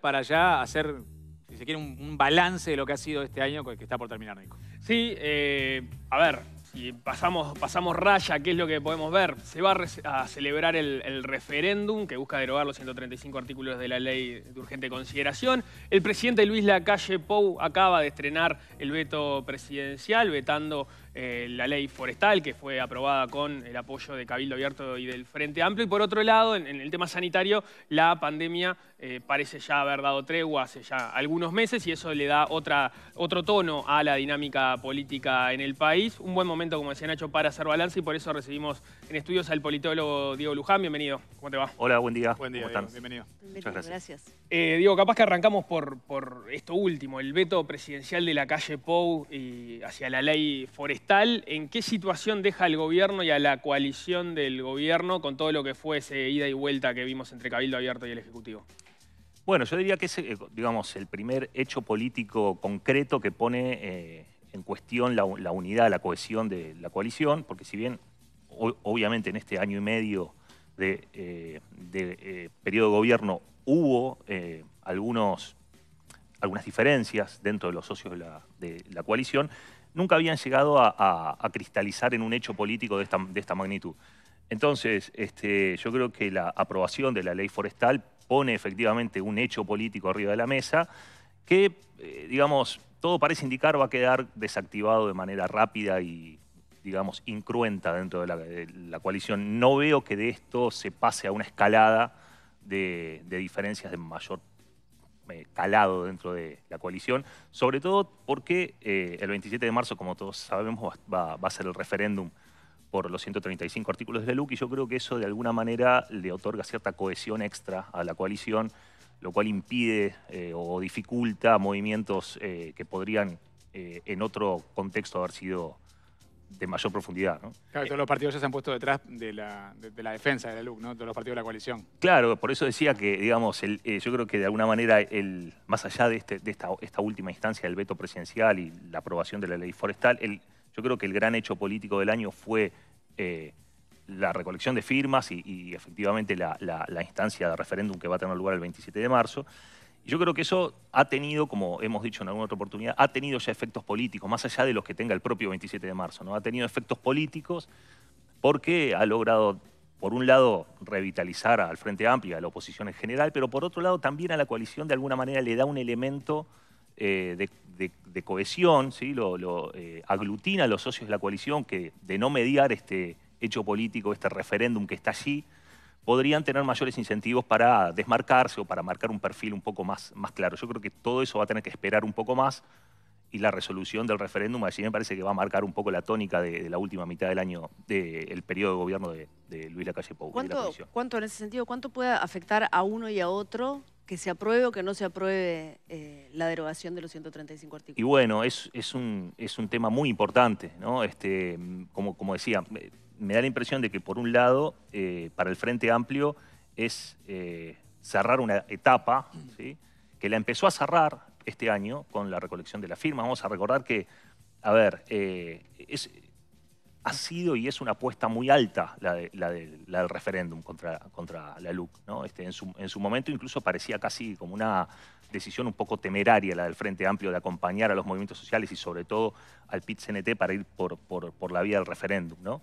para ya hacer, si se quiere, un, balance de lo que ha sido este año que está por terminar, Nico. Sí, eh, a ver, si pasamos, pasamos raya, ¿qué es lo que podemos ver? Se va a, celebrar el, el referéndum que busca derogar los 135 artículos de la ley de urgente consideración. El presidente Luis Lacalle Pou acaba de estrenar el veto presidencial, vetando eh, la ley forestal, que fue aprobada con el apoyo de Cabildo Abierto y del Frente Amplio. Y por otro lado, en, el tema sanitario, la pandemia eh, parece ya haber dado tregua hace ya algunos meses y eso le da otra, otro tono a la dinámica política en el país. Un buen momento, como decía Nacho, para hacer balance y por eso recibimos en estudios al politólogo Diego Luján, bienvenido. ¿Cómo te va? Hola, buen día. Buen día, bienvenido. Muchas gracias. Eh, Diego, capaz que arrancamos por, por esto último, el veto presidencial de la calle Pou hacia la ley forestal. ¿En qué situación deja al gobierno y a la coalición del gobierno con todo lo que fue ese ida y vuelta que vimos entre Cabildo Abierto y el Ejecutivo? Bueno, yo diría que es, eh, digamos, el primer hecho político concreto que pone eh, en cuestión la unidad, la cohesión de la coalición, porque si bien obviamente en este año y medio de, eh, eh, periodo de gobierno hubo eh, algunos, algunas diferencias dentro de los socios de la, coalición, nunca habían llegado a, cristalizar en un hecho político de esta, magnitud. Entonces, este, yo creo que la aprobación de la ley forestal pone efectivamente un hecho político arriba de la mesa que, digamos, todo parece indicar va a quedar desactivado de manera rápida y, digamos, incruenta dentro de la, coalición. No veo que de esto se pase a una escalada de, diferencias de mayor eh, calado dentro de la coalición, sobre todo porque eh, el 27 de marzo, como todos sabemos, va, a ser el referéndum por los 135 artículos de la LUC y yo creo que eso de alguna manera le otorga cierta cohesión extra a la coalición, lo cual impide eh, o dificulta movimientos que podrían en otro contexto haber sido de mayor profundidad. ¿no? Claro, todos los partidos ya se han puesto detrás de la, defensa de la LUC, ¿no? todos los partidos de la coalición. Claro, por eso decía que, digamos, eh, yo creo que de alguna manera, el, más allá de, este, de esta, última instancia del veto presidencial y la aprobación de la ley forestal, el, yo creo que el gran hecho político del año fue eh, la recolección de firmas y, efectivamente la, la instancia de referéndum que va a tener lugar el 27 de marzo yo creo que eso ha tenido, como hemos dicho en alguna otra oportunidad, ha tenido ya efectos políticos, más allá de los que tenga el propio 27 de marzo, ¿no? Ha tenido efectos políticos porque ha logrado, por un lado, revitalizar al Frente Amplio, a la oposición en general, pero por otro lado también a la coalición de alguna manera le da un elemento eh, de, cohesión, ¿sí? lo, eh, aglutina a los socios de la coalición que de no mediar este hecho político, este referéndum que está allí, podrían tener mayores incentivos para desmarcarse o para marcar un perfil un poco más, más claro. Yo creo que todo eso va a tener que esperar un poco más y la resolución del referéndum allí me parece que va a marcar un poco la tónica de, la última mitad del año, del periodo de gobierno de, Luis Lacalle Pou. ¿Cuánto, en ese sentido, cuánto puede afectar a uno y a otro que se apruebe o que no se apruebe eh, la derogación de los 135 artículos? Y bueno, es, es, un, es un tema muy importante, ¿no? Este, como, como decía me da la impresión de que por un lado, eh, para el Frente Amplio es eh, cerrar una etapa, que la empezó a cerrar este año con la recolección de la firma. Vamos a recordar que, a ver, eh, ha sido y es una apuesta muy alta la, del referéndum contra, contra la LUC. ¿no? Este, en, su, momento incluso parecía casi como una decisión un poco temeraria la del Frente Amplio de acompañar a los movimientos sociales y sobre todo al PIT-CNT para ir por, la vía del referéndum. ¿no?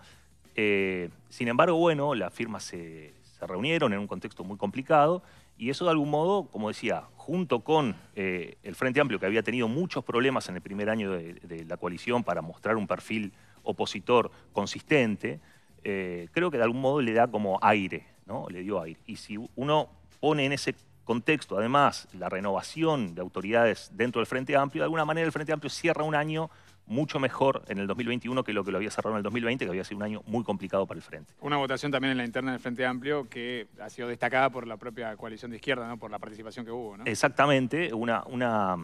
Eh, sin embargo, bueno, las firmas se, reunieron en un contexto muy complicado y eso de algún modo, como decía, junto con eh, el Frente Amplio, que había tenido muchos problemas en el primer año de, la coalición para mostrar un perfil opositor consistente, eh, creo que de algún modo le da como aire, ¿no? Le dio aire. Y si uno pone en ese contexto, además, la renovación de autoridades dentro del Frente Amplio, de alguna manera el Frente Amplio cierra un año mucho mejor en el 2021 que lo que lo había cerrado en el 2020, que había sido un año muy complicado para el Frente. Una votación también en la interna del Frente Amplio que ha sido destacada por la propia coalición de izquierda, ¿no? por la participación que hubo. ¿no? Exactamente, una, una,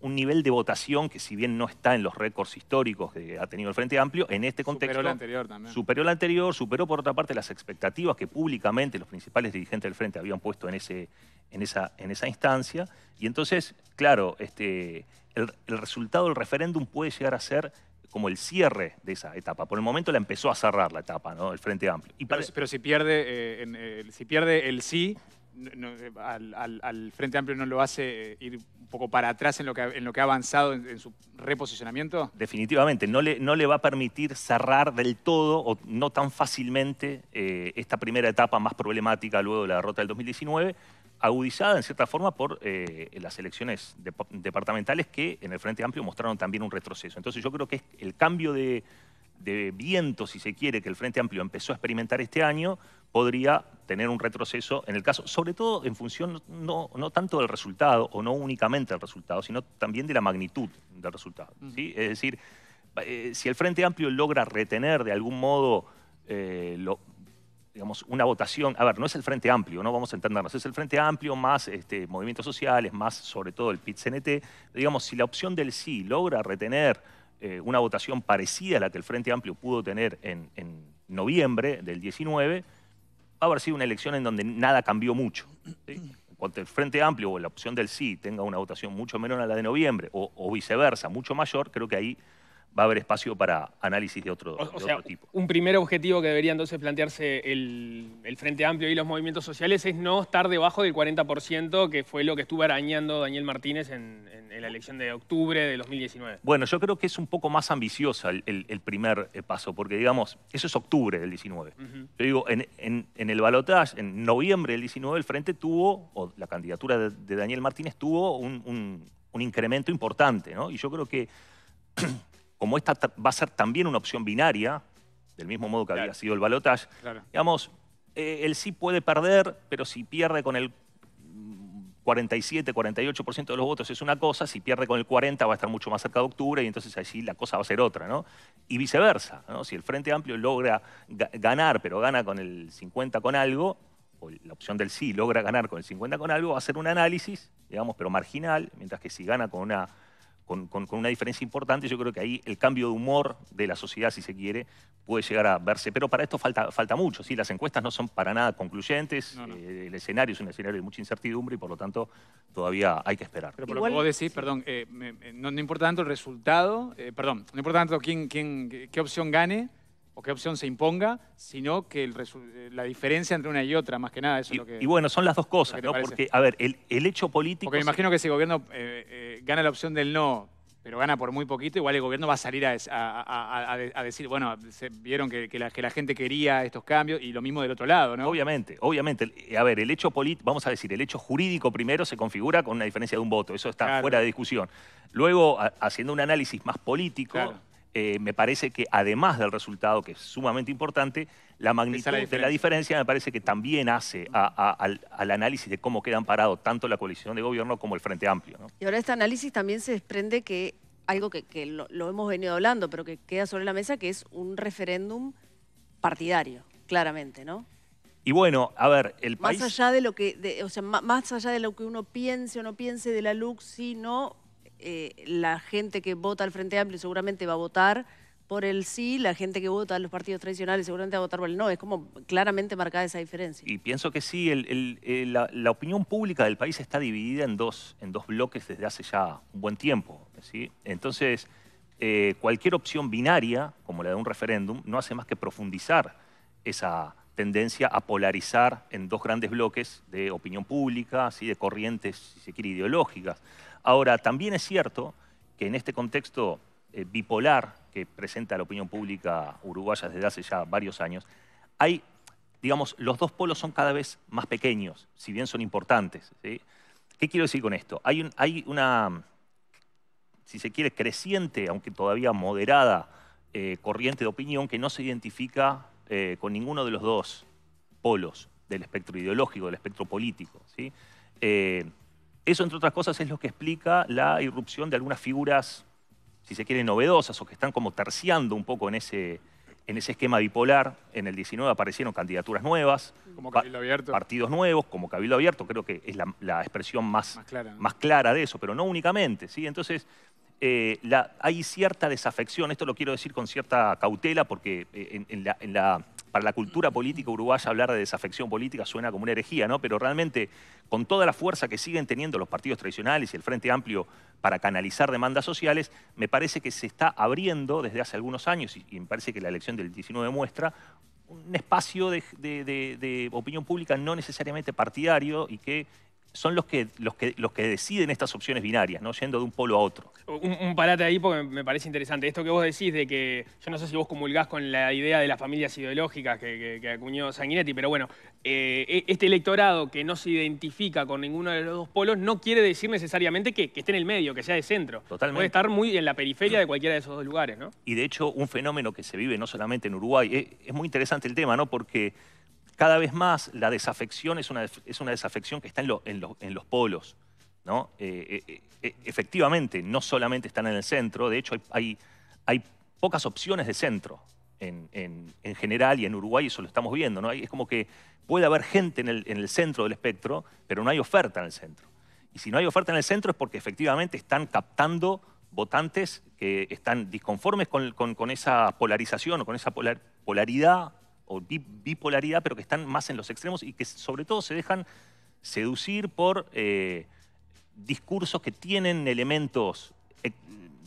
un nivel de votación que si bien no está en los récords históricos que ha tenido el Frente Amplio, en este contexto... Superó la anterior también. Superó anterior, superó por otra parte las expectativas que públicamente los principales dirigentes del Frente habían puesto en, ese, en, esa, en esa instancia. Y entonces, claro, este el, resultado del referéndum puede llegar a ser como el cierre de esa etapa. Por el momento la empezó a cerrar la etapa, ¿no? El Frente Amplio. pero, si, pierde, eh, eh, si pierde el sí, eh, al, Frente Amplio no lo hace ir un poco para atrás en lo que, en lo que ha avanzado en, su reposicionamiento? Definitivamente, no le, no le va a permitir cerrar del todo o no tan fácilmente esta primera etapa más problemática luego de la derrota del 2019, agudizada en cierta forma por eh, las elecciones departamentales que en el Frente Amplio mostraron también un retroceso. Entonces yo creo que es el cambio de, viento, si se quiere, que el Frente Amplio empezó a experimentar este año, podría tener un retroceso en el caso, sobre todo en función no, tanto del resultado, o no únicamente del resultado, sino también de la magnitud del resultado. Mm. Es decir, eh, si el Frente Amplio logra retener de algún modo eh, lo, digamos, una votación, a ver, no es el Frente Amplio, no vamos a entendernos, es el Frente Amplio más este, movimientos sociales, más sobre todo el PIT-CNT, digamos, si la opción del sí logra retener eh, una votación parecida a la que el Frente Amplio pudo tener en, en noviembre del 19, va a haber sido una elección en donde nada cambió mucho. Cuando el Frente Amplio o la opción del sí tenga una votación mucho menor a la de noviembre o viceversa, mucho mayor, creo que ahí va a haber espacio para análisis de otro, tipo. Un primer objetivo que debería entonces plantearse el, Frente Amplio y los movimientos sociales es no estar debajo del 40%, que fue lo que estuvo arañando Daniel Martínez en, la elección de octubre de 2019. Bueno, yo creo que es un poco más ambiciosa el, primer eh, paso, porque digamos, eso es octubre del 19. Yo digo, en, el balotaje, en noviembre del 19, el Frente tuvo, o la candidatura de, Daniel Martínez tuvo un incremento importante, ¿no? Y yo creo que como esta va a ser también una opción binaria, del mismo modo que había sido el balotaje, digamos, el eh, sí puede perder, pero si pierde con el 47, 48% de los votos es una cosa, si pierde con el 40 va a estar mucho más cerca de octubre y entonces allí la cosa va a ser otra, ¿no? Y viceversa, ¿no? Si el Frente Amplio logra ganar, pero gana con el 50 con algo, o la opción del sí logra ganar con el 50 con algo, va a ser un análisis, digamos, pero marginal, mientras que si gana con una con, una diferencia importante. Yo creo que ahí el cambio de humor de la sociedad, si se quiere, puede llegar a verse. Pero para esto falta, falta mucho. ¿sí? Las encuestas no son para nada concluyentes. Eh, el escenario es un escenario de mucha incertidumbre y por lo tanto todavía hay que esperar. Pero por perdón, no, importa tanto el resultado, eh, perdón, no importa tanto quién, quién, qué opción gane, o qué opción se imponga, sino que la diferencia entre una y otra, más que nada. Eso es lo que, y bueno, son las dos cosas, ¿no? Porque, a ver, el, hecho político... Porque me imagino que si el gobierno eh, eh, gana la opción del no, pero gana por muy poquito, igual el gobierno va a salir a, decir, bueno, vieron que, que, la, gente quería estos cambios y lo mismo del otro lado, ¿no? Obviamente, obviamente. A ver, el hecho político, vamos a decir, el hecho jurídico primero se configura con una diferencia de un voto, eso está fuera de discusión. Luego, haciendo un análisis más político, eh, me parece que además del resultado, que es sumamente importante, la magnitud de la diferencia me parece que también hace al, análisis de cómo quedan parados tanto la coalición de gobierno como el Frente Amplio. Y ahora este análisis también se desprende que algo que, lo, hemos venido hablando, pero que queda sobre la mesa, que es un referéndum partidario, claramente, ¿no? Y bueno, a ver, el más Allá de lo que, o sea, más, allá de lo que uno piense o no piense de la LUC, sino no, eh, la gente que vota al Frente Amplio seguramente va a votar por el sí, la gente que vota a los partidos tradicionales seguramente va a votar por el no. Es como claramente marcada esa diferencia. Y pienso que sí, eh, la, opinión pública del país está dividida en dos, en dos bloques desde hace ya un buen tiempo. Entonces, eh, cualquier opción binaria, como la de un referéndum, no hace más que profundizar esa tendencia a polarizar en dos grandes bloques de opinión pública, de corrientes, si se quiere, ideológicas. Ahora, también es cierto que en este contexto eh, bipolar que presenta la opinión pública uruguaya desde hace ya varios años, hay, digamos, los dos polos son cada vez más pequeños, si bien son importantes. ¿Qué quiero decir con esto? Hay, una, si se quiere, creciente, aunque todavía moderada, eh, corriente de opinión que no se identifica eh, con ninguno de los dos polos del espectro ideológico, del espectro político. Eso, entre otras cosas, es lo que explica la irrupción de algunas figuras, si se quiere, novedosas o que están como terciando un poco en ese, en ese esquema bipolar. En el 19 aparecieron candidaturas nuevas, como partidos nuevos, como Cabildo Abierto, creo que es la, expresión más, clara, de eso, pero no únicamente. ¿sí? Entonces, eh, hay cierta desafección, esto lo quiero decir con cierta cautela, porque eh, en la para la cultura política uruguaya hablar de desafección política suena como una herejía, ¿no? Pero realmente, con toda la fuerza que siguen teniendo los partidos tradicionales y el Frente Amplio para canalizar demandas sociales, me parece que se está abriendo desde hace algunos años, y, me parece que la elección del 19 muestra, un espacio de, de opinión pública no necesariamente partidario y que son los que, los que, los que deciden estas opciones binarias, ¿no? Yendo de un polo a otro. Un, parate ahí porque me parece interesante. Esto que vos decís de que, yo no sé si vos comulgás con la idea de las familias ideológicas que, que, acuñó Sanguinetti, pero bueno, eh, e, este electorado que no se identifica con ninguno de los dos polos no quiere decir necesariamente que, esté en el medio, que sea de centro. Totalmente. Puede estar muy en la periferia de cualquiera de esos dos lugares, Y de hecho, un fenómeno que se vive no solamente en Uruguay, es, es muy interesante el tema, ¿no? Porque cada vez más la desafección es una, es una desafección que está en, los polos. ¿no? Eh, eh, eh, efectivamente, no solamente están en el centro, de hecho hay, hay, pocas opciones de centro en, general y en Uruguay eso lo estamos viendo. ¿no? Es como que puede haber gente en el, centro del espectro, pero no hay oferta en el centro. Y si no hay oferta en el centro es porque efectivamente están captando votantes que están disconformes con, esa polarización o con esa polar, polaridad o bipolaridad, pero que están más en los extremos y que sobre todo se dejan seducir por eh, discursos que tienen elementos, eh,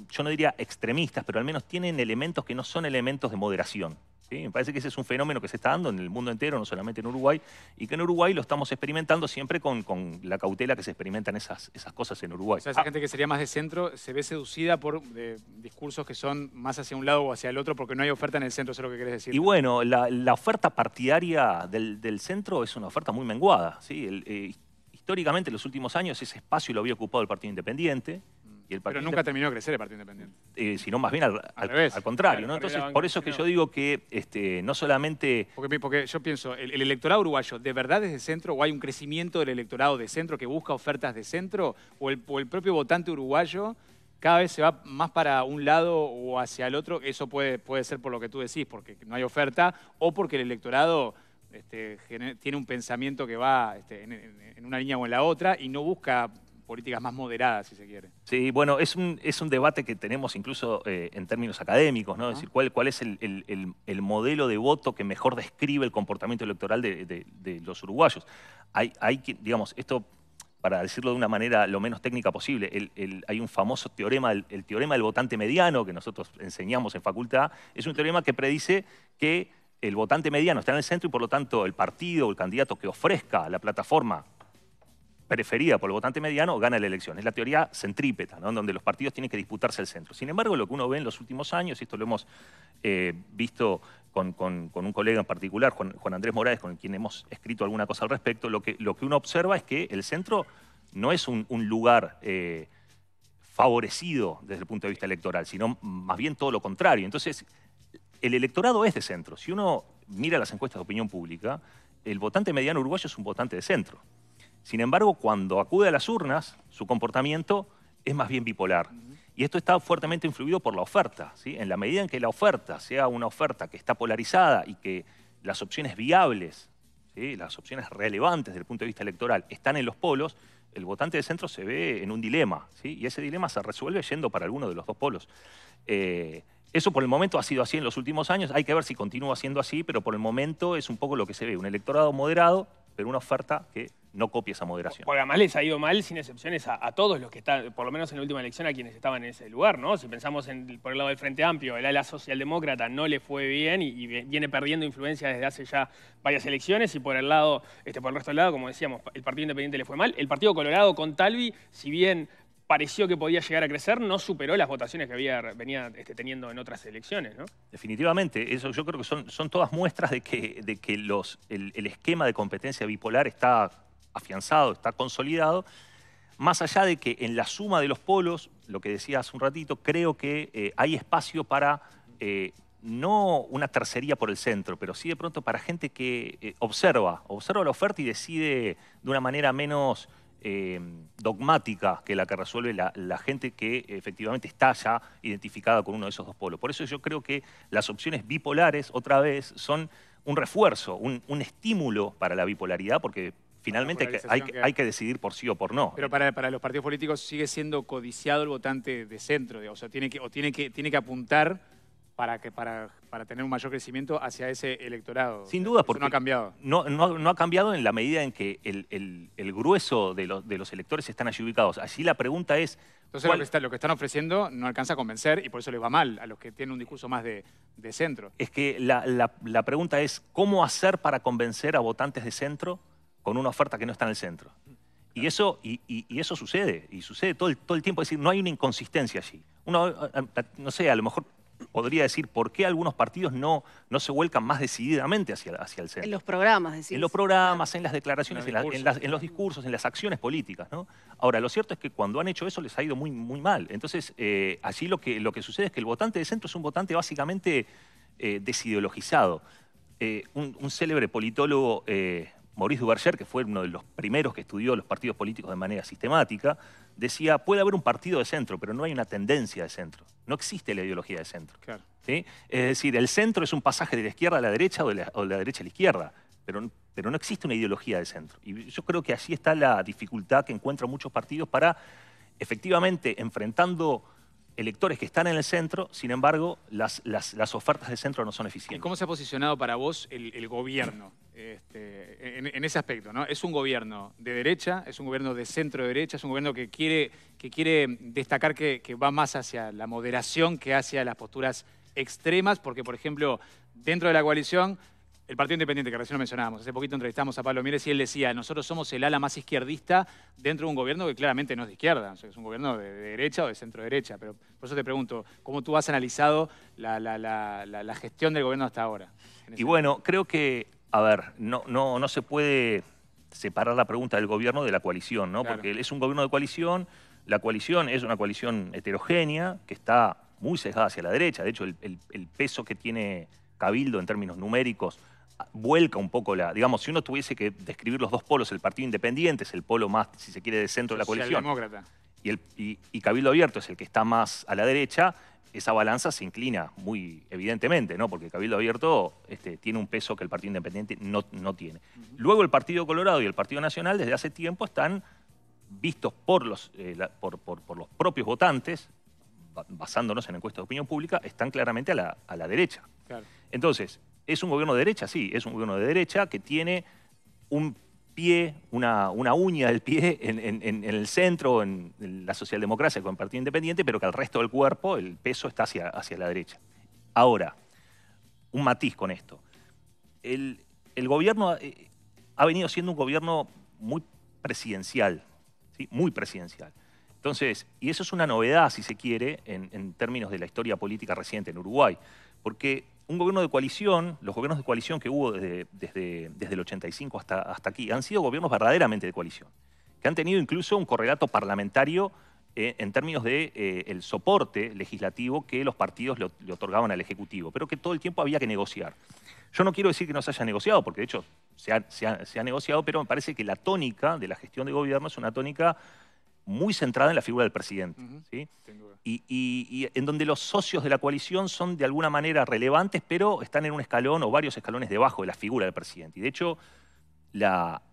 yo no diría extremistas, pero al menos tienen elementos que no son elementos de moderación. Me parece que ese es un fenómeno que se está dando en el mundo entero, no solamente en Uruguay, y que en Uruguay lo estamos experimentando siempre con, la cautela que se experimentan esas, cosas en Uruguay. O sea, esa ah. gente que sería más de centro se ve seducida por eh, discursos que son más hacia un lado o hacia el otro porque no hay oferta en el centro, eso es lo que querés decir. Y bueno, la, oferta partidaria del, centro es una oferta muy menguada. ¿sí? Eh, históricamente, en los últimos años, ese espacio lo había ocupado el Partido Independiente, pero nunca terminó de crecer el Partido Independiente. Eh, sino más bien al, al, contrario. Entonces, por eso es que yo digo que este, no solamente... Porque, porque yo pienso, el, electorado uruguayo, ¿de verdad es de centro o hay un crecimiento del electorado de centro que busca ofertas de centro? ¿O el, propio votante uruguayo cada vez se va más para un lado o hacia el otro? Eso puede, puede ser por lo que tú decís, porque no hay oferta o porque el electorado... Este, tiene un pensamiento que va este, en, en una línea o en la otra y no busca políticas más moderadas, si se quiere. Sí, bueno, es un, es un debate que tenemos incluso eh, en términos académicos, ¿no? Es decir, cuál, cuál es el, modelo de voto que mejor describe el comportamiento electoral de, los uruguayos. Hay, hay, digamos, esto para decirlo de una manera lo menos técnica posible, hay un famoso teorema, el, teorema del votante mediano que nosotros enseñamos en facultad, es un teorema que predice que el votante mediano está en el centro y por lo tanto el partido o el candidato que ofrezca la plataforma preferida por el votante mediano, gana la elección. Es la teoría centrípeta, donde los partidos tienen que disputarse el centro. Sin embargo, lo que uno ve en los últimos años, y esto lo hemos eh, visto con, un colega en particular, Juan, Andrés Morales, con quien hemos escrito alguna cosa al respecto, lo que, lo que uno observa es que el centro no es un, lugar eh, favorecido desde el punto de vista electoral, sino más bien todo lo contrario. Entonces, el electorado es de centro. Si uno mira las encuestas de opinión pública, el votante mediano uruguayo es un votante de centro. Sin embargo, cuando acude a las urnas, su comportamiento es más bien bipolar. Y esto está fuertemente influido por la oferta. ¿sí? En la medida en que la oferta sea una oferta que está polarizada y que las opciones viables, ¿sí? las opciones relevantes desde el punto de vista electoral, están en los polos, el votante de centro se ve en un dilema. ¿sí? Y ese dilema se resuelve yendo para alguno de los dos polos. Eh, eso por el momento ha sido así en los últimos años. Hay que ver si continúa siendo así, pero por el momento es un poco lo que se ve. Un electorado moderado, pero una oferta que no copie esa moderación. Porque además les ha ido mal, sin excepciones, a, todos los que están, por lo menos en la última elección, a quienes estaban en ese lugar, ¿no? Si pensamos en, por el lado del Frente Amplio, el ala socialdemócrata no le fue bien y, viene perdiendo influencia desde hace ya varias elecciones, y por el lado, este, por el resto del lado, como decíamos, el Partido Independiente le fue mal. El Partido Colorado con Talvi, si bien pareció que podía llegar a crecer, no superó las votaciones que había, venía este, teniendo en otras elecciones, ¿no? Definitivamente, eso yo creo que son, son todas muestras de que, de que los, el esquema de competencia bipolar está afianzado, está consolidado, más allá de que en la suma de los polos, lo que decía hace un ratito, creo que eh, hay espacio para eh, no una tercería por el centro, pero sí de pronto para gente que eh, observa, observa la oferta y decide de una manera menos dogmática que la que resuelve la, gente que efectivamente está ya identificada con uno de esos dos polos. Por eso yo creo que las opciones bipolares, otra vez, son un refuerzo, un estímulo para la bipolaridad, porque finalmente hay que, hay, decidir por sí o por no. Pero para, los partidos políticos sigue siendo codiciado el votante de centro, o sea, tiene que, tiene que, tiene que apuntar para, que, para, para tener un mayor crecimiento hacia ese electorado. Sin duda, porque no ha cambiado. No, no, ha cambiado en la medida en que el, grueso de los, de los electores están allí ubicados. Allí la pregunta es, entonces lo que, están ofreciendo no alcanza a convencer y por eso les va mal a los que tienen un discurso más de, centro. Es que la pregunta es, ¿cómo hacer para convencer a votantes de centro con una oferta que no está en el centro. Y eso, y, eso sucede, y sucede todo el, todo el tiempo. Es decir, no hay una inconsistencia allí. Uno, eh, eh, eh, no sé, a lo mejor podría decir por qué algunos partidos no, no se vuelcan más decididamente hacia, hacia el centro. En los programas, En los programas, en las declaraciones, en, los discursos, en las acciones políticas. ¿no? Ahora, lo cierto es que cuando han hecho eso les ha ido muy, muy mal. Entonces, eh, allí lo que, lo que sucede es que el votante de centro es un votante básicamente desideologizado. un, célebre politólogo Maurice Duverger, que fue uno de los primeros que estudió los partidos políticos de manera sistemática, decía, puede haber un partido de centro, pero no hay una tendencia de centro. No existe la ideología de centro. Es decir, el centro es un pasaje de la izquierda a la derecha o de la, derecha a la izquierda, pero, no existe una ideología de centro. Y yo creo que así está la dificultad que encuentran muchos partidos para, efectivamente, enfrentando electores que están en el centro, sin embargo, las, ofertas de centro no son eficientes. cómo se ha posicionado para vos el gobierno? Este, en, ese aspecto. ¿no? Es un gobierno de derecha, es un gobierno de centro derecha, es un gobierno que quiere, que quiere destacar que, va más hacia la moderación que hacia las posturas extremas, porque, por ejemplo, dentro de la coalición, el Partido Independiente, que recién lo mencionábamos, hace poquito entrevistamos a Pablo Mieres y él decía, nosotros somos el ala más izquierdista dentro de un gobierno que claramente no es de izquierda, es un gobierno de, derecha o de centro derecha. Pero por eso te pregunto, ¿cómo tú has analizado la gestión del gobierno hasta ahora? Y bueno, creo que a ver, no, no, no se puede separar la pregunta del gobierno de la coalición, ¿no? Porque es un gobierno de coalición, la coalición es una coalición heterogénea que está muy sesgada hacia la derecha. De hecho, el, peso que tiene Cabildo en términos numéricos ah, vuelca un poco la... Digamos, si uno tuviese que describir los dos polos, el Partido Independiente es el polo más, si se quiere, de centro de la coalición. Y, y Cabildo Abierto es el que está más a la derecha, esa balanza se inclina muy evidentemente, ¿no? Porque Cabildo Abierto este, tiene un peso que el Partido Independiente no, tiene. Luego el Partido Colorado y el Partido Nacional desde hace tiempo están vistos por los, eh, por, los propios votantes, basándonos en encuestas de opinión pública, están claramente a la, derecha. Entonces, ¿es un gobierno de derecha? Sí, es un gobierno de derecha que tiene un una, uña del pie en, el centro, en la socialdemocracia con el Partido Independiente, pero que al resto del cuerpo el peso está hacia, hacia la derecha. Ahora, un matiz con esto. El, gobierno eh, ha venido siendo un gobierno muy presidencial, ¿sí? muy presidencial. Entonces, y eso es una novedad, si se quiere, en, en términos de la historia política reciente en Uruguay, porque un gobierno de coalición, los gobiernos de coalición que hubo desde, desde, desde el 85 hasta, hasta aquí, han sido gobiernos verdaderamente de coalición, que han tenido incluso un correlato parlamentario eh, en términos del de, eh, el soporte legislativo que los partidos le, otorgaban al Ejecutivo, pero que todo el tiempo había que negociar. Yo no quiero decir que no se haya negociado, porque de hecho se ha, se ha negociado, pero me parece que la tónica de la gestión de gobierno es una tónica muy centrada en la figura del presidente. y, en donde los socios de la coalición son de alguna manera relevantes, pero están en un escalón o varios escalones debajo de la figura del presidente. Y de hecho, la,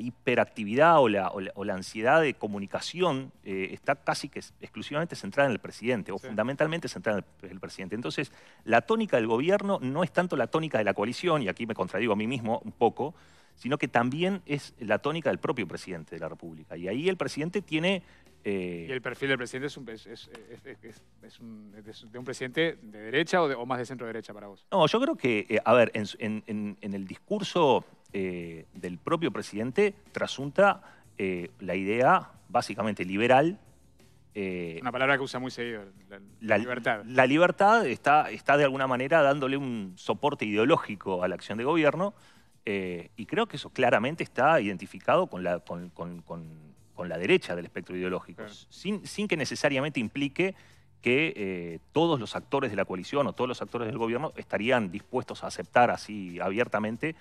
hiperactividad o la, ansiedad de comunicación eh, está casi que exclusivamente centrada en el presidente, o fundamentalmente centrada en el, presidente. Entonces, la tónica del gobierno no es tanto la tónica de la coalición, y aquí me contradigo a mí mismo un poco, sino que también es la tónica del propio presidente de la República. Y ahí el presidente tiene... Eh, y el perfil del presidente es, un, de un presidente de derecha o, más de centro derecha para vos. No, yo creo que, eh, a ver, en, el discurso eh, del propio presidente trasunta la idea básicamente liberal Una palabra que usa muy seguido, la, libertad. La libertad está, está de alguna manera dándole un soporte ideológico a la acción de gobierno eh, y creo que eso claramente está identificado con la, con, la derecha del espectro ideológico, sin, que necesariamente implique que eh, todos los actores de la coalición o todos los actores del gobierno estarían dispuestos a aceptar así abiertamente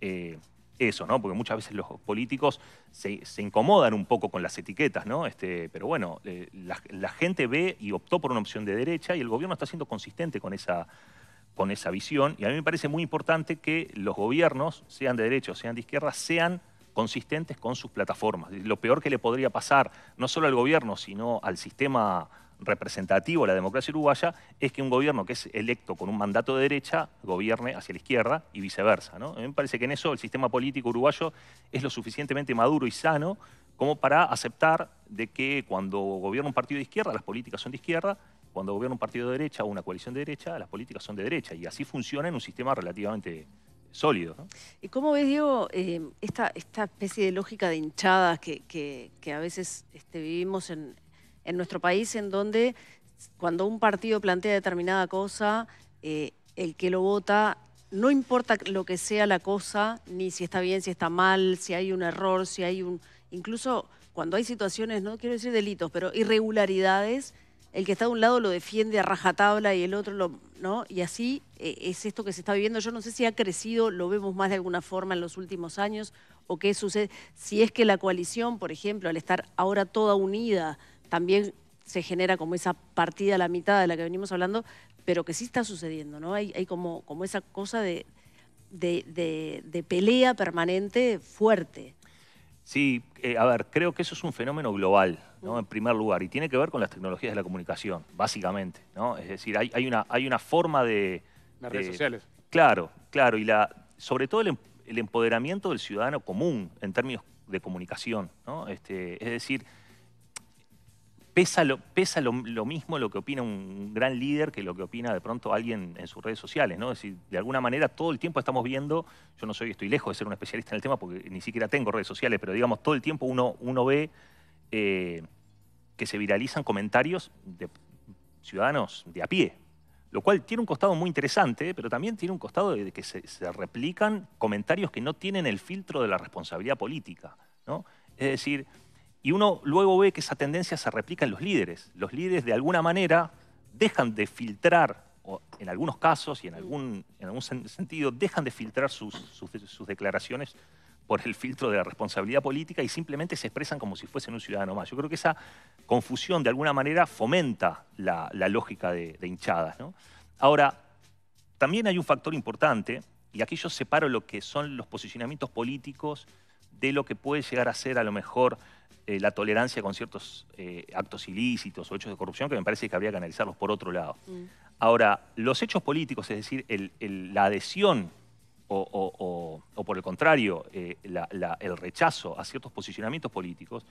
eh, eso, ¿no? Porque muchas veces los políticos se, incomodan un poco con las etiquetas, ¿no? Este, pero bueno, la, la, gente ve y optó por una opción de derecha y el gobierno está siendo consistente con esa, con esa visión. Y a mí me parece muy importante que los gobiernos, sean de derecha o sean de izquierda, sean consistentes con sus plataformas. Lo peor que le podría pasar, no solo al gobierno, sino al sistema representativo de la democracia uruguaya, es que un gobierno que es electo con un mandato de derecha gobierne hacia la izquierda y viceversa. A mí me parece que en eso el sistema político uruguayo es lo suficientemente maduro y sano como para aceptar de que cuando gobierna un partido de izquierda, las políticas son de izquierda, cuando gobierna un partido de derecha o una coalición de derecha, las políticas son de derecha y así funciona en un sistema relativamente sólido. ¿Y cómo ves, Diego, eh, esta, especie de lógica de hinchadas que, a veces este, vivimos en, nuestro país, en donde cuando un partido plantea determinada cosa, eh, el que lo vota, no importa lo que sea la cosa, ni si está bien, si está mal, si hay un error, si hay un... Incluso cuando hay situaciones, no quiero decir delitos, pero irregularidades, el que está de un lado lo defiende a rajatabla y el otro lo... ¿no? Y así eh, es esto que se está viviendo. Yo no sé si ha crecido, lo vemos más de alguna forma en los últimos años, o qué sucede. Si es que la coalición, por ejemplo, al estar ahora toda unida, también se genera como esa partida a la mitad de la que venimos hablando, pero que sí está sucediendo, ¿no? Hay, hay como, como esa cosa de, de pelea permanente fuerte. Sí, eh, a ver, creo que eso es un fenómeno global, ¿no? En primer lugar, y tiene que ver con las tecnologías de la comunicación, básicamente, ¿no? Es decir, hay, una, hay una forma de... Las redes sociales. Claro, claro, y la, sobre todo el, em, el, empoderamiento del ciudadano común en términos de comunicación, ¿no? Este, es decir, pesa, lo, pesa lo, mismo lo que opina un gran líder que lo que opina de pronto alguien en sus redes sociales, ¿no? Es decir, de alguna manera todo el tiempo estamos viendo, yo no soy, estoy lejos de ser un especialista en el tema porque ni siquiera tengo redes sociales, pero digamos, todo el tiempo uno, uno ve eh, que se viralizan comentarios de ciudadanos de a pie, lo cual tiene un costado muy interesante, pero también tiene un costado de que se, se replican comentarios que no tienen el filtro de la responsabilidad política, ¿no? Es decir, y uno luego ve que esa tendencia se replica en los líderes. Los líderes de alguna manera dejan de filtrar, o en algunos casos y en algún, en algún sentido, dejan de filtrar sus, sus, declaraciones por el filtro de la responsabilidad política y simplemente se expresan como si fuesen un ciudadano más. Yo creo que esa confusión de alguna manera fomenta la, lógica de, hinchadas. Ahora, también hay un factor importante, y aquí yo separo lo que son los posicionamientos políticos de lo que puede llegar a ser a lo mejor eh, la tolerancia con ciertos eh, actos ilícitos o hechos de corrupción que me parece que habría que analizarlos por otro lado. Mm. Ahora, los hechos políticos, es decir, la adhesión o, por el contrario, eh, el rechazo a ciertos posicionamientos políticos,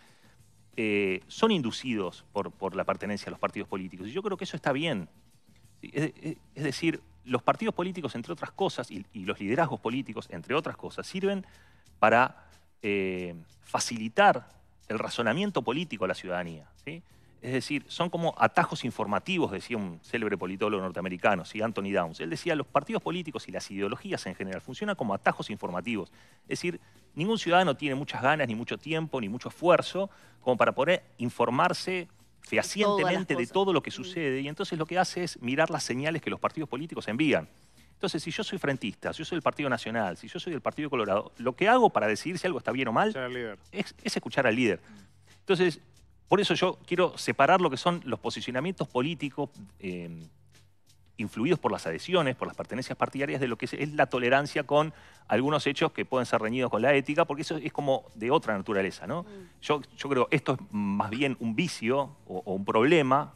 son inducidos por, por, la pertenencia a los partidos políticos. Y yo creo que eso está bien. Es, decir, los partidos políticos, entre otras cosas, y los liderazgos políticos, entre otras cosas, sirven para facilitar el razonamiento político a la ciudadanía. ¿sí? Es decir, son como atajos informativos, decía un célebre politólogo norteamericano, Anthony Downs. Él decía, los partidos políticos y las ideologías en general funcionan como atajos informativos. Es decir, ningún ciudadano tiene muchas ganas, ni mucho tiempo, ni mucho esfuerzo como para poder informarse fehacientemente de todo lo que mm. sucede. Y entonces lo que hace es mirar las señales que los partidos políticos envían. Entonces, si yo soy frentista, si yo soy del Partido Nacional, si yo soy del Partido Colorado, lo que hago para decidir si algo está bien o mal es, escuchar al líder. Entonces, por eso yo quiero separar lo que son los posicionamientos políticos eh, influidos por las adhesiones, por las pertenencias partidarias, de lo que es, la tolerancia con algunos hechos que pueden ser reñidos con la ética, porque eso es como de otra naturaleza. ¿no? Mm. Yo, yo creo esto es más bien un vicio o, o un problema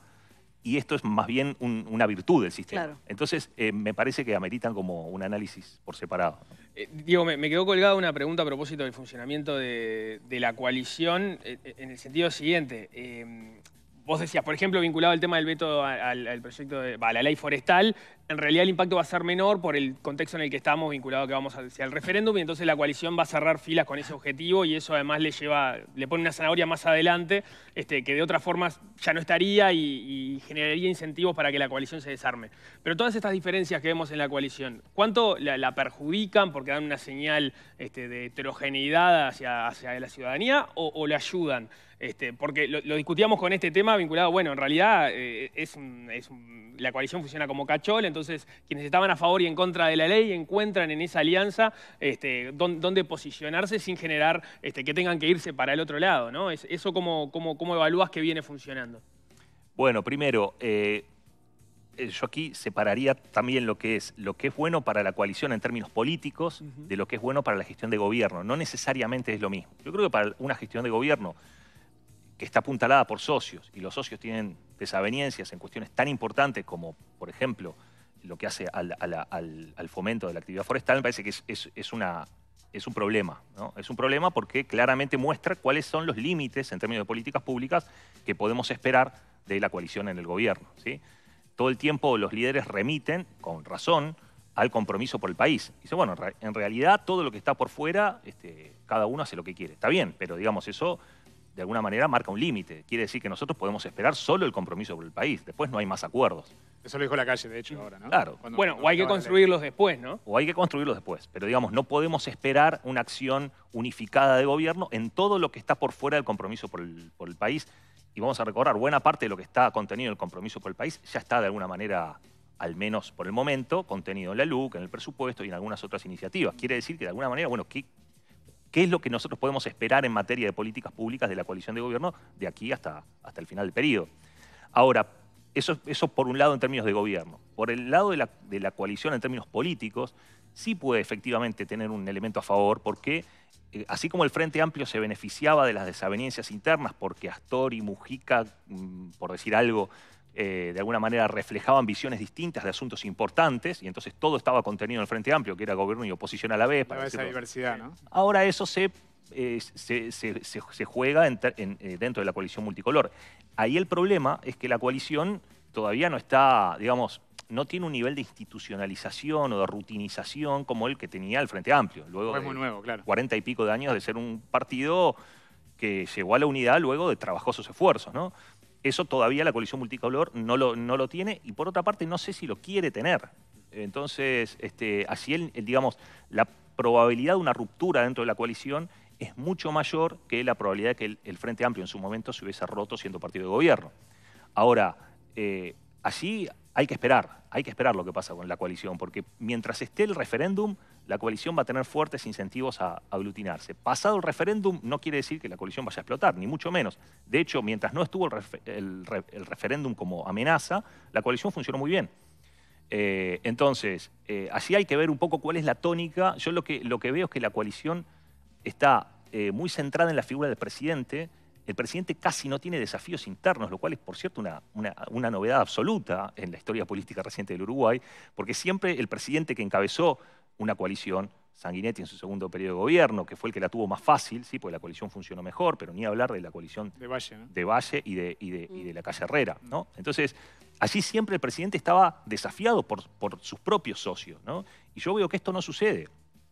y esto es más bien una virtud del sistema. Entonces, eh, me parece que ameritan como un análisis por separado. Eh, Diego, me, quedó colgada una pregunta a propósito del funcionamiento de, la coalición, eh, en el sentido siguiente vos decías, por ejemplo, vinculado al tema del veto al, proyecto de la ley forestal, en realidad el impacto va a ser menor por el contexto en el que estamos, vinculado que vamos hacia el referéndum, y entonces la coalición va a cerrar filas con ese objetivo y eso además le lleva, le pone una zanahoria más adelante, este, que de otras formas ya no estaría y, generaría incentivos para que la coalición se desarme. Pero todas estas diferencias que vemos en la coalición, ¿cuánto la, perjudican porque dan una señal este, de heterogeneidad hacia, hacia la ciudadanía o, o la ayudan? Este, porque lo, discutíamos con este tema vinculado, bueno, en realidad eh, es, la coalición funciona como cachol, entonces quienes estaban a favor y en contra de la ley encuentran en esa alianza este, dónde posicionarse sin generar este, que tengan que irse para el otro lado, ¿no? ¿Eso cómo, cómo, cómo evalúas que viene funcionando? Bueno, primero, eh, yo aquí separaría también lo que es lo que es bueno para la coalición en términos políticos de lo que es bueno para la gestión de gobierno. No necesariamente es lo mismo. Yo creo que para una gestión de gobierno que está apuntalada por socios, y los socios tienen desaveniencias en cuestiones tan importantes como, por ejemplo, lo que hace al, fomento de la actividad forestal, me parece que es, una, es un problema. ¿no? Es un problema porque claramente muestra cuáles son los límites en términos de políticas públicas que podemos esperar de la coalición en el gobierno. ¿sí? Todo el tiempo los líderes remiten, con razón, al compromiso por el país. Dice, bueno, en realidad todo lo que está por fuera, este, cada uno hace lo que quiere. Está bien, pero digamos, eso de alguna manera marca un límite. Quiere decir que nosotros podemos esperar solo el compromiso por el país, después no hay más acuerdos. Eso lo dijo la calle, de hecho, ahora, ¿no? Claro. bueno, o hay que construirlos después, ¿no? O hay que construirlos después, pero digamos, no podemos esperar una acción unificada de gobierno en todo lo que está por fuera del compromiso por el, por el país. Y vamos a recordar, buena parte de lo que está contenido en el compromiso por el país ya está de alguna manera al menos por el momento, contenido en la LUC, en el presupuesto y en algunas otras iniciativas. Quiere decir que de alguna manera, bueno, ¿qué, qué es lo que nosotros podemos esperar en materia de políticas públicas de la coalición de gobierno de aquí hasta, hasta el final del periodo. Ahora, eso, eso por un lado en términos de gobierno. Por el lado de la, de la coalición en términos políticos, sí puede efectivamente tener un elemento a favor porque eh, así como el Frente Amplio se beneficiaba de las desavenencias internas porque Astor y Mujica, mm, por decir algo, eh, de alguna manera reflejaban visiones distintas de asuntos importantes y entonces todo estaba contenido en el Frente Amplio, que era gobierno y oposición a la vez. Para esa diversidad, ¿no? Ahora eso se, eh, se, juega eh, dentro de la coalición multicolor. Ahí el problema es que la coalición todavía no está, digamos, no tiene un nivel de institucionalización o de rutinización como el que tenía el Frente Amplio. Luego es muy nuevo, claro. 40 y pico de años de ser un partido que llegó a la unidad luego de trabajosos esfuerzos, ¿no? Eso todavía la coalición multicolor no lo, no lo tiene y por otra parte no sé si lo quiere tener. Entonces, este, así el, digamos, la probabilidad de una ruptura dentro de la coalición es mucho mayor que la probabilidad de que el, Frente Amplio en su momento se hubiese roto siendo partido de gobierno. Ahora, eh, así hay que esperar, hay que esperar lo que pasa con la coalición, porque mientras esté el referéndum, la coalición va a tener fuertes incentivos a aglutinarse. Pasado el referéndum no quiere decir que la coalición vaya a explotar, ni mucho menos. De hecho, mientras no estuvo el, referéndum como amenaza, la coalición funcionó muy bien. Eh, entonces, eh, así hay que ver un poco cuál es la tónica. Yo lo que, lo que veo es que la coalición está eh, muy centrada en la figura del presidente, el presidente casi no tiene desafíos internos, lo cual es, por cierto, una, una, novedad absoluta en la historia política reciente del Uruguay, porque siempre el presidente que encabezó una coalición, Sanguinetti en su segundo periodo de gobierno, que fue el que la tuvo más fácil, ¿sí? porque la coalición funcionó mejor, pero ni hablar de la coalición de Valle, y, de, de, mm. la calle Herrera. ¿no? Entonces, allí siempre el presidente estaba desafiado por, por sus propios socios. ¿no? Y yo veo que esto no sucede,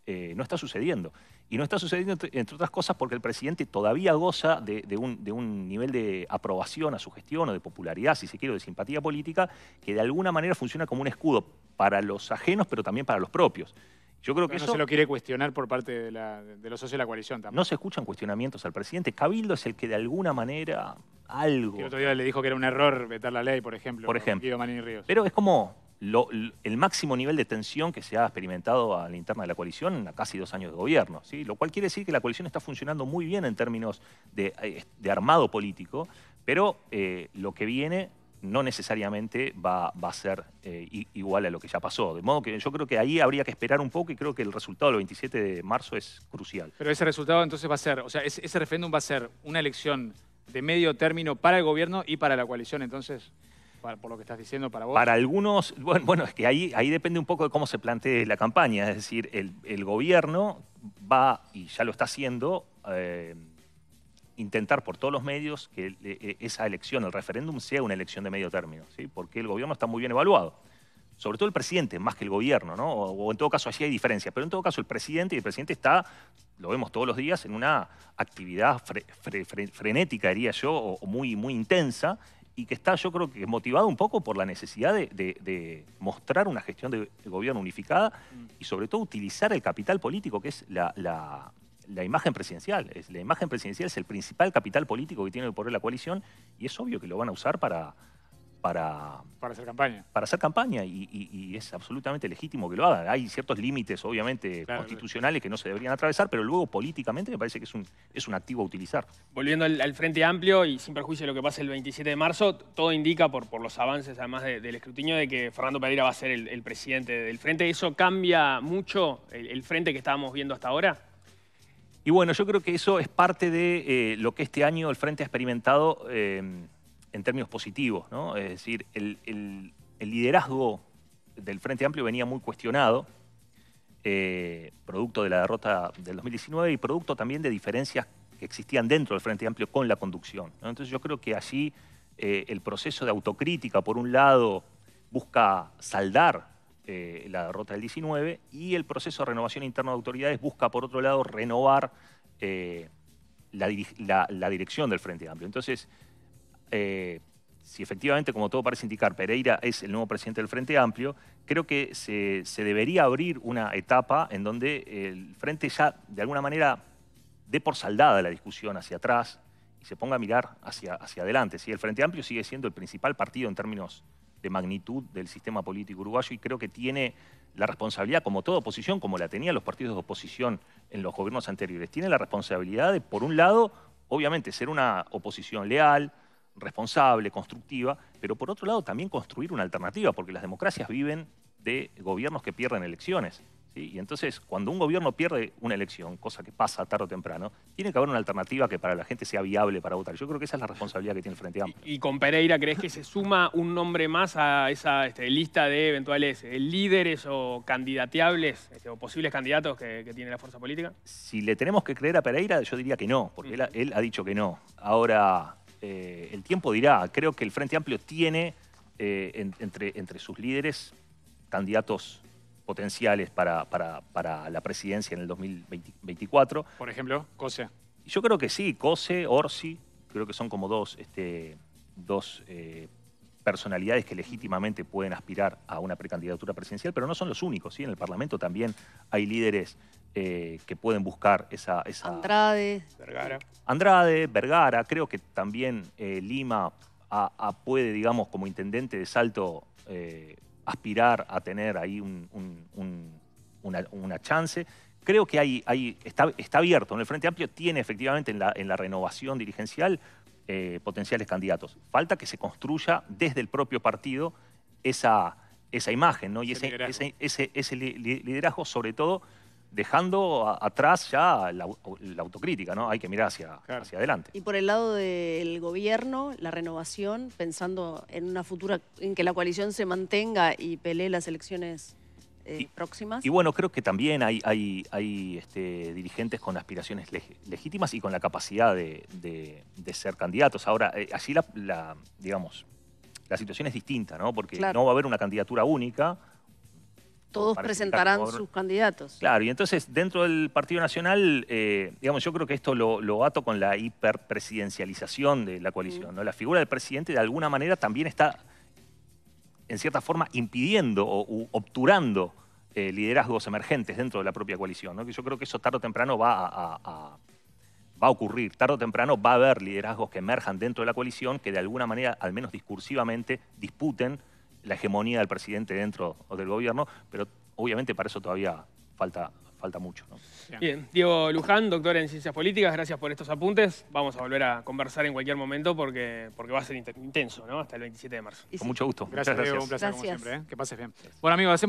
eh, no está sucediendo. Y no está sucediendo, entre otras cosas, porque el presidente todavía goza de, un, de, un, nivel de aprobación a su gestión o de popularidad, si se quiere, o de simpatía política, que de alguna manera funciona como un escudo para los ajenos, pero también para los propios. Yo creo no se lo quiere cuestionar por parte de, los socios de la coalición también. No se escuchan cuestionamientos al presidente. Cabildo es el que de alguna manera algo. Que el otro día le dijo que era un error vetar la ley, por ejemplo. Por ejemplo. Manín Ríos. Pero es como, el máximo nivel de tensión que se ha experimentado a la interna de la coalición en casi dos años de gobierno, lo cual quiere decir que la coalición está funcionando muy bien en términos de, eh, armado político, pero eh, lo que viene no necesariamente va, a ser eh, igual a lo que ya pasó. De modo que yo creo que ahí habría que esperar un poco y creo que el resultado del 27 de marzo es crucial. Pero ese resultado entonces va a ser, o sea, ese referéndum va a ser una elección de medio término para el gobierno y para la coalición entonces. Para, por lo que estás diciendo para vos. Para algunos, bueno, es que ahí, ahí depende un poco de cómo se plantee la campaña. Es decir, el, gobierno va, y ya lo está haciendo, eh, intentar por todos los medios que eh, eh, esa elección, el referéndum, sea una elección de medio término, ¿sí? porque el gobierno está muy bien evaluado. Sobre todo el presidente, más que el gobierno, ¿no? O, en todo caso, allí hay diferencia. pero en todo caso el presidente, y el presidente está, lo vemos todos los días, en una actividad frenética, diría yo, o, muy, muy intensa, y que está, yo creo que motivado un poco por la necesidad de, mostrar una gestión de, gobierno unificada y sobre todo utilizar el capital político, que es la, imagen presidencial. Es, la imagen presidencial es el principal capital político que tiene por la coalición y es obvio que lo van a usar para para... hacer campaña. Para hacer campaña y, es absolutamente legítimo que lo hagan. Hay ciertos límites, obviamente, constitucionales que no se deberían atravesar, pero luego políticamente me parece que es un, es un activo a utilizar. Volviendo al, Frente Amplio y sin perjuicio de lo que pasa el 27 de marzo, todo indica, por, por los avances además del escrutinio, de que Fernando Pereira va a ser el, presidente del Frente. ¿Eso cambia mucho el, Frente que estábamos viendo hasta ahora? Y bueno, yo creo que eso es parte de eh, lo que este año el Frente ha experimentado... Eh, en términos positivos, Es decir, el, liderazgo del Frente Amplio venía muy cuestionado, eh, producto de la derrota del 2019 y producto también de diferencias que existían dentro del Frente Amplio con la conducción. Entonces yo creo que allí eh, el proceso de autocrítica, por un lado, busca saldar eh, la derrota del 19 y el proceso de renovación interna de autoridades busca, por otro lado, renovar la, la dirección del Frente Amplio. Entonces, eh, si efectivamente, como todo parece indicar, Pereira es el nuevo presidente del Frente Amplio, creo que se, debería abrir una etapa en donde el Frente ya, de alguna manera, dé por saldada la discusión hacia atrás y se ponga a mirar hacia, hacia adelante. Si El Frente Amplio sigue siendo el principal partido en términos de magnitud del sistema político uruguayo y creo que tiene la responsabilidad, como toda oposición, como la tenían los partidos de oposición en los gobiernos anteriores, tiene la responsabilidad de, por un lado, obviamente, ser una oposición leal, responsable, constructiva, pero por otro lado también construir una alternativa, porque las democracias viven de gobiernos que pierden elecciones. Y entonces, cuando un gobierno pierde una elección, cosa que pasa tarde o temprano, tiene que haber una alternativa que para la gente sea viable para votar. Yo creo que esa es la responsabilidad que tiene el Frente Amplio. ¿Y, con Pereira crees que se suma un nombre más a esa este, lista de eventuales eh, líderes o candidateables este, o posibles candidatos que, tiene la fuerza política? Si le tenemos que creer a Pereira, yo diría que no, porque él ha dicho que no. Ahora, eh, el tiempo dirá. Creo que el Frente Amplio tiene eh, entre, entre sus líderes candidatos potenciales para, para, la presidencia en el 2024. Por ejemplo, Cose. Yo creo que sí, Cose, Orsi, creo que son como dos, este, dos eh, personalidades que legítimamente pueden aspirar a una precandidatura presidencial, pero no son los únicos. En el Parlamento también hay líderes eh, que pueden buscar esa, Andrade. Vergara. Andrade, Vergara, creo que también eh, Lima puede, digamos, como intendente de Salto, eh, aspirar a tener ahí una, chance. Creo que hay, hay, está, abierto. En el Frente Amplio tiene efectivamente en la, renovación dirigencial potenciales candidatos. Falta que se construya desde el propio partido esa, imagen ¿no? y ese liderazgo, sobre todo dejando atrás ya la, autocrítica, ¿no? Hay que mirar hacia, hacia adelante. Y por el lado del gobierno, la renovación, pensando en una futura, en que la coalición se mantenga y pelee las elecciones eh, próximas. Y bueno, creo que también hay, hay, hay este, dirigentes con aspiraciones legítimas y con la capacidad de, ser candidatos. Ahora, eh, allí la, digamos, la situación es distinta, ¿no? Porque no va a haber una candidatura única todos presentarán sus candidatos. Claro, y entonces dentro del Partido Nacional, eh, digamos, yo creo que esto lo, ato con la hiperpresidencialización de la coalición. Mm. La figura del presidente de alguna manera también está, en cierta forma, impidiendo o obturando eh, liderazgos emergentes dentro de la propia coalición. Que yo creo que eso tarde o temprano va a, va a ocurrir. Tarde o temprano va a haber liderazgos que emerjan dentro de la coalición que de alguna manera, al menos discursivamente, disputen la hegemonía del presidente dentro o del gobierno, pero obviamente para eso todavía falta, falta mucho. Bien. Diego Luján, doctor en Ciencias Políticas, gracias por estos apuntes. Vamos a volver a conversar en cualquier momento porque, porque va a ser intenso, ¿no? Hasta el 27 de marzo. Con mucho gusto. Gracias, Diego, un placer como siempre. ¿eh? Que pases bien. Bueno, amigos, hacemos...